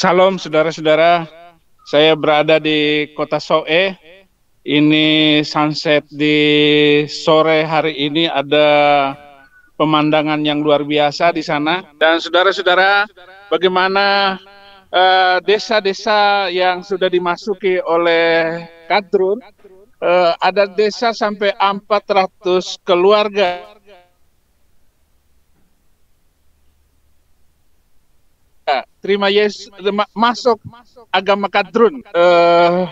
Salam saudara-saudara, saya berada di kota Soe. Ini sunset di sore hari ini ada pemandangan yang luar biasa di sana. Dan saudara-saudara, bagaimana eh, desa-desa uh, yang sudah dimasuki oleh kadrun? Uh, ada desa sampai 400 keluarga terima Yesus masuk agama kadrun. Uh,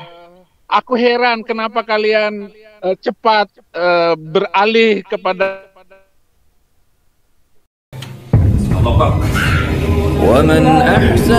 aku heran kenapa kalian uh, cepat uh, beralih kepada ومن قولا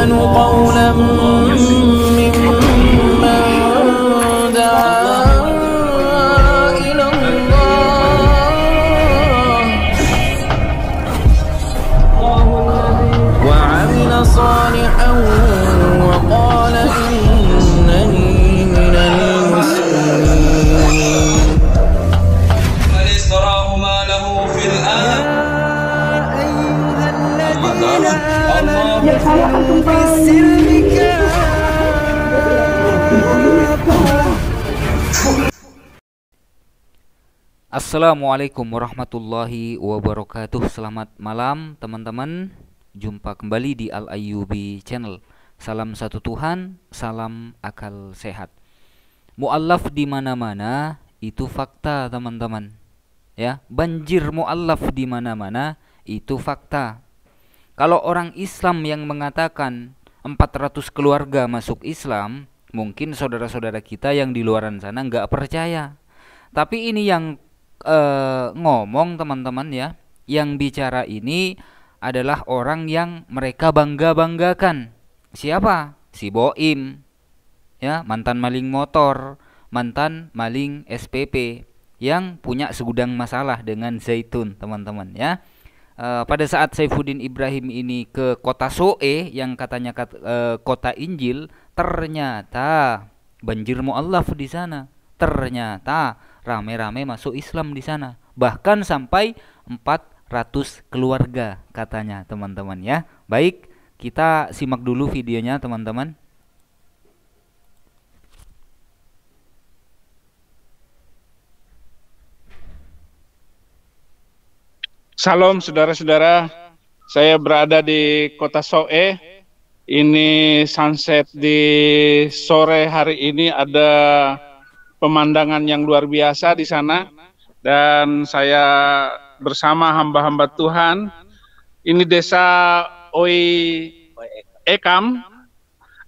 Assalamualaikum warahmatullahi wabarakatuh Selamat malam teman-teman Jumpa kembali di Al-Ayyubi Channel Salam satu Tuhan, salam akal sehat Mu'allaf di mana-mana itu fakta teman-teman ya Banjir mu'allaf di mana-mana itu fakta Kalau orang Islam yang mengatakan 400 keluarga masuk Islam Mungkin saudara-saudara kita yang di luaran sana nggak percaya tapi ini yang Eh, ngomong teman-teman ya, yang bicara ini adalah orang yang mereka bangga-banggakan. Siapa? Si Boim. Ya, mantan maling motor, mantan maling SPP yang punya segudang masalah dengan Zaitun, teman-teman ya. E, pada saat Saifuddin Ibrahim ini ke kota Soe yang katanya kat, e, kota Injil, ternyata banjir muallaf di sana. Ternyata rame-rame masuk Islam di sana. Bahkan sampai 400 keluarga katanya teman-teman ya. Baik, kita simak dulu videonya teman-teman. Salam saudara-saudara, saya berada di kota Soe. Ini sunset di sore hari ini ada pemandangan yang luar biasa di sana dan saya bersama hamba-hamba Tuhan. Ini desa Oi Ekam,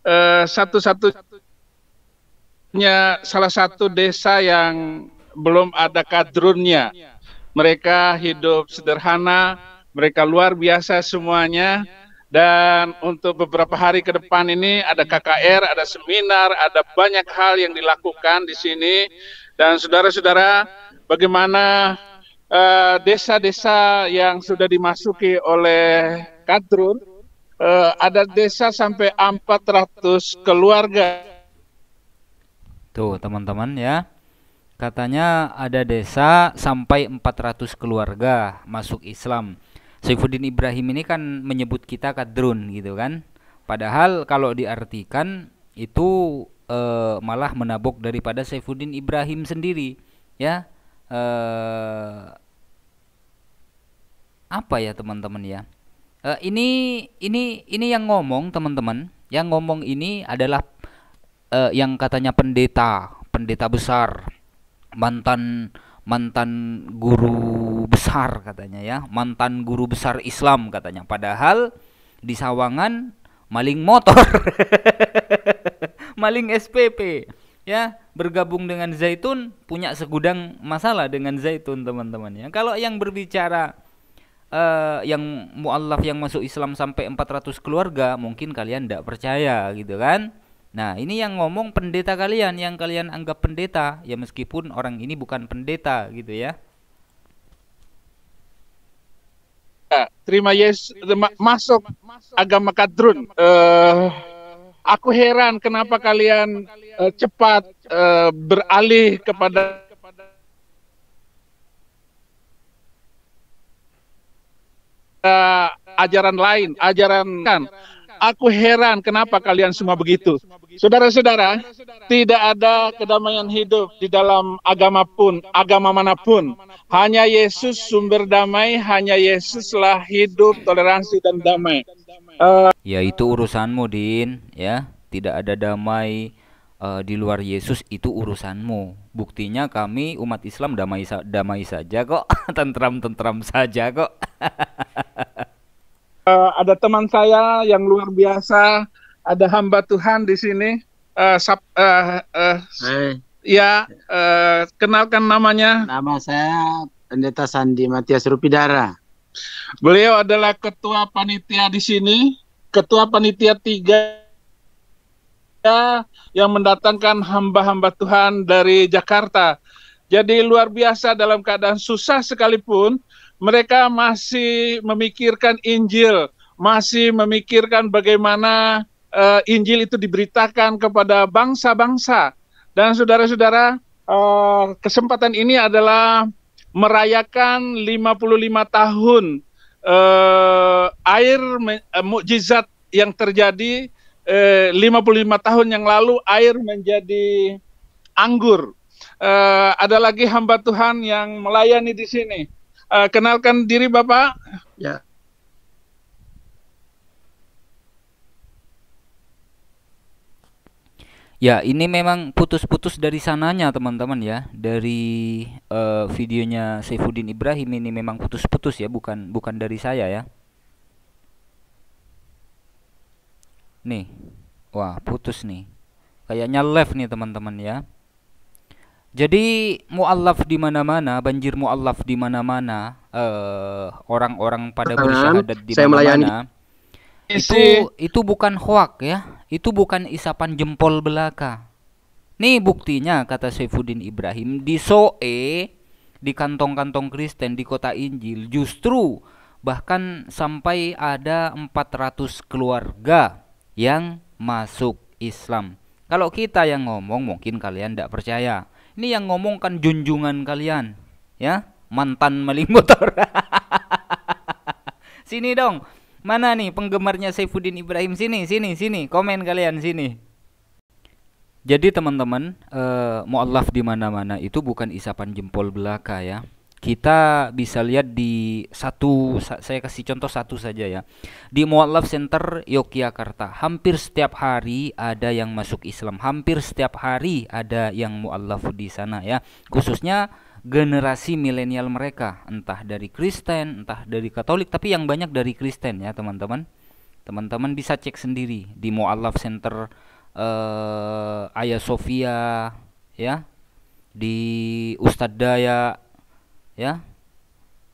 eh, satu-satunya salah satu desa yang belum ada kadrunnya. Mereka hidup sederhana, mereka luar biasa semuanya dan untuk beberapa hari ke depan ini ada KKR, ada seminar, ada banyak hal yang dilakukan di sini. Dan saudara-saudara, bagaimana eh, desa-desa uh, yang sudah dimasuki oleh Kadrun, uh, ada desa sampai 400 keluarga. Tuh teman-teman ya, katanya ada desa sampai 400 keluarga masuk Islam. Saifuddin Ibrahim ini kan menyebut kita kadrun gitu kan. Padahal kalau diartikan itu e, malah menabok daripada Saifuddin Ibrahim sendiri ya. E, apa ya teman-teman ya? E, ini ini ini yang ngomong teman-teman. Yang ngomong ini adalah e, yang katanya pendeta, pendeta besar, mantan mantan guru besar katanya ya, mantan guru besar Islam katanya. Padahal di Sawangan maling motor. maling SPP ya, bergabung dengan Zaitun punya segudang masalah dengan Zaitun teman-teman ya. Kalau yang berbicara uh, yang mualaf yang masuk Islam sampai 400 keluarga mungkin kalian tidak percaya gitu kan nah ini yang ngomong pendeta kalian yang kalian anggap pendeta ya meskipun orang ini bukan pendeta gitu ya terima Yesus masuk agama kadrun. Uh, aku heran kenapa kalian uh, cepat uh, beralih kepada uh, ajaran lain, ajaran kan Aku heran kenapa kalian semua begitu. Saudara-saudara, tidak ada kedamaian hidup di dalam agama pun, agama manapun. Hanya Yesus sumber damai, hanya Yesuslah hidup, toleransi, dan damai. Uh, ya itu urusanmu, Din. Ya, tidak ada damai uh, di luar Yesus itu urusanmu. Buktinya kami umat Islam damai damai saja kok, tentram-tentram saja kok. uh, ada teman saya yang luar biasa, ada hamba Tuhan di sini. Uh, eh, sub, uh, eh, uh, hey. Ya, uh, kenalkan namanya. Nama saya Pendeta Sandi Matias Rupidara. Beliau adalah ketua panitia di sini, ketua panitia tiga yang mendatangkan hamba-hamba Tuhan dari Jakarta. Jadi luar biasa dalam keadaan susah sekalipun, mereka masih memikirkan Injil, masih memikirkan bagaimana uh, Injil itu diberitakan kepada bangsa-bangsa. Dan saudara-saudara, uh, kesempatan ini adalah merayakan 55 tahun uh, air uh, mukjizat yang terjadi uh, 55 tahun yang lalu air menjadi anggur. Uh, ada lagi hamba Tuhan yang melayani di sini Uh, kenalkan diri Bapak. Ya. Ya, ini memang putus-putus dari sananya teman-teman ya. Dari uh, videonya Saifuddin Ibrahim ini memang putus-putus ya, bukan bukan dari saya ya. Nih. Wah, putus nih. Kayaknya live nih teman-teman ya. Jadi mualaf di mana-mana, banjir mualaf di mana-mana, eh, orang-orang pada bersyahadat di mana-mana. Iya itu itu bukan hoak ya, itu bukan isapan jempol belaka. Nih buktinya kata Saifuddin Ibrahim di Soe, di kantong-kantong Kristen di kota Injil justru bahkan sampai ada 400 keluarga yang masuk Islam. Kalau kita yang ngomong mungkin kalian tidak percaya ini yang ngomongkan junjungan kalian, ya mantan maling motor. sini dong, mana nih penggemarnya Saifuddin Ibrahim sini, sini, sini, komen kalian sini. Jadi teman-teman, mau eh, mualaf di mana-mana itu bukan isapan jempol belaka ya kita bisa lihat di satu saya kasih contoh satu saja ya di Muallaf Center Yogyakarta hampir setiap hari ada yang masuk Islam hampir setiap hari ada yang Muallaf di sana ya khususnya generasi milenial mereka entah dari Kristen entah dari Katolik tapi yang banyak dari Kristen ya teman-teman teman-teman bisa cek sendiri di Muallaf Center eh, Ayah Sofia ya di Ustadz Daya ya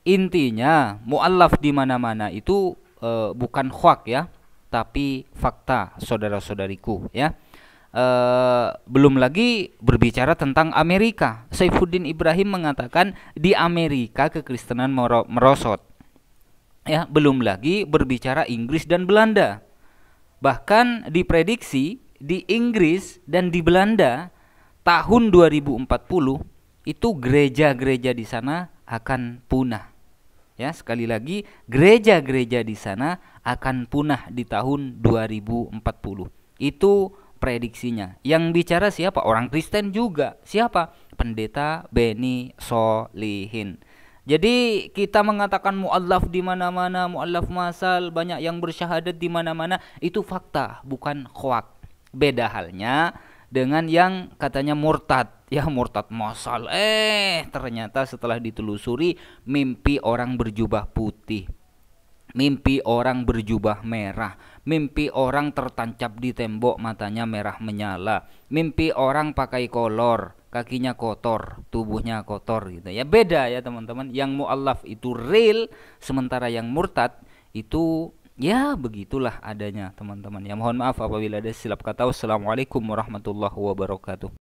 intinya mualaf di mana-mana itu e, bukan hoax ya tapi fakta saudara-saudariku ya e, belum lagi berbicara tentang Amerika Saifuddin Ibrahim mengatakan di Amerika kekristenan merosot ya belum lagi berbicara Inggris dan Belanda bahkan diprediksi di Inggris dan di Belanda tahun 2040 itu gereja-gereja di sana akan punah. Ya, sekali lagi gereja-gereja di sana akan punah di tahun 2040. Itu prediksinya. Yang bicara siapa? Orang Kristen juga. Siapa? Pendeta Beni Solihin. Jadi kita mengatakan muallaf di mana-mana, muallaf masal, banyak yang bersyahadat di mana-mana, itu fakta, bukan khoak. Beda halnya dengan yang katanya murtad ya murtad masal eh ternyata setelah ditelusuri mimpi orang berjubah putih mimpi orang berjubah merah mimpi orang tertancap di tembok matanya merah menyala mimpi orang pakai kolor kakinya kotor, tubuhnya kotor gitu ya. Beda ya teman-teman. Yang mualaf itu real, sementara yang murtad itu ya begitulah adanya teman-teman. Ya mohon maaf apabila ada silap kata. Wassalamualaikum warahmatullahi wabarakatuh.